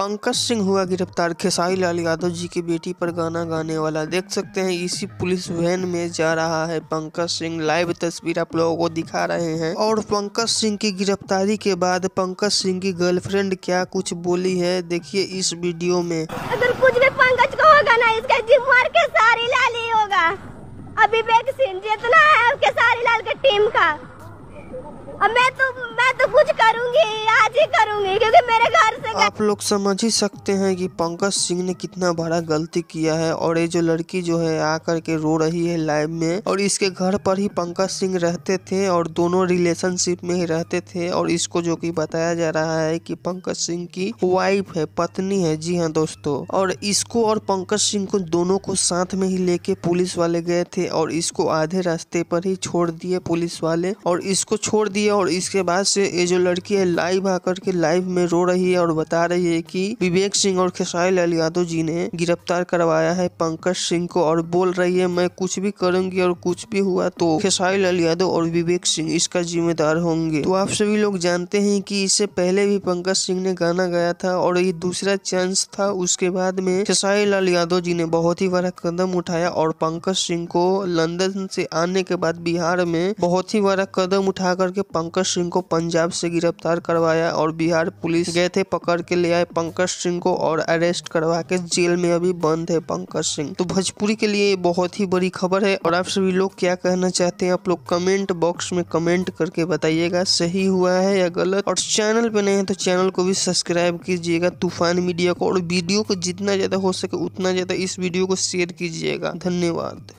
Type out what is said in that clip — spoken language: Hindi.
पंकज सिंह हुआ गिरफ्तार खेसारी लाल यादव जी की बेटी पर गाना गाने वाला देख सकते हैं इसी पुलिस वैन में जा रहा है पंकज सिंह लाइव तस्वीर आप लोगों को दिखा रहे हैं और पंकज सिंह की गिरफ्तारी के बाद पंकज सिंह की गर्लफ्रेंड क्या कुछ बोली है देखिए इस वीडियो में अगर कुछ भी पंकज को होगा ना इसका मार के सारी ही होगा अभिवेक सिंह जितना है खेसारी लाल के टीम का अब मैं तो मैं तो कुछ करूंगी आज ही करूंगी क्योंकि मेरे घर से आप लोग समझ ही सकते हैं कि पंकज सिंह ने कितना बड़ा गलती किया है और ये जो लड़की जो है आकर के रो रही है लाइव में और इसके घर पर ही पंकज सिंह रहते थे और दोनों रिलेशनशिप में ही रहते थे और इसको जो कि बताया जा रहा है कि पंकज सिंह की वाइफ है पत्नी है जी हाँ दोस्तों और इसको और पंकज सिंह को दोनों को साथ में ही लेके पुलिस वाले गए थे और इसको आधे रास्ते पर ही छोड़ दिए पुलिस वाले और इसको छोड़ दिए है और इसके बाद से ये जो लड़की है लाइव आकर के लाइव में रो रही है और बता रही है कि विवेक सिंह और खेसारी लाल यादव जी ने गिरफ्तार करवाया है पंकज सिंह को और बोल रही है मैं कुछ भी करूंगी और कुछ भी हुआ तो खेसारी लाल यादव और विवेक सिंह इसका जिम्मेदार होंगे तो आप सभी लोग जानते हैं कि इससे पहले भी पंकज सिंह ने गाना गाया था और ये दूसरा चांस था उसके बाद में खेसारी लाल यादव जी ने बहुत ही बड़ा कदम उठाया और पंकज सिंह को लंदन से आने के बाद बिहार में बहुत ही बड़ा कदम उठा करके पंकज सिंह को पंजाब से गिरफ्तार करवाया और बिहार पुलिस गए थे पकड़ के ले आए पंकज सिंह को और अरेस्ट करवा के जेल में अभी बंद है पंकज सिंह तो भोजपुरी के लिए बहुत ही बड़ी खबर है और आप सभी लोग क्या कहना चाहते हैं आप लोग कमेंट बॉक्स में कमेंट करके बताइएगा सही हुआ है या गलत और चैनल पे नए हैं तो चैनल को भी सब्सक्राइब कीजिएगा तूफान मीडिया को और वीडियो को जितना ज़्यादा हो सके उतना ज़्यादा इस वीडियो को शेयर कीजिएगा धन्यवाद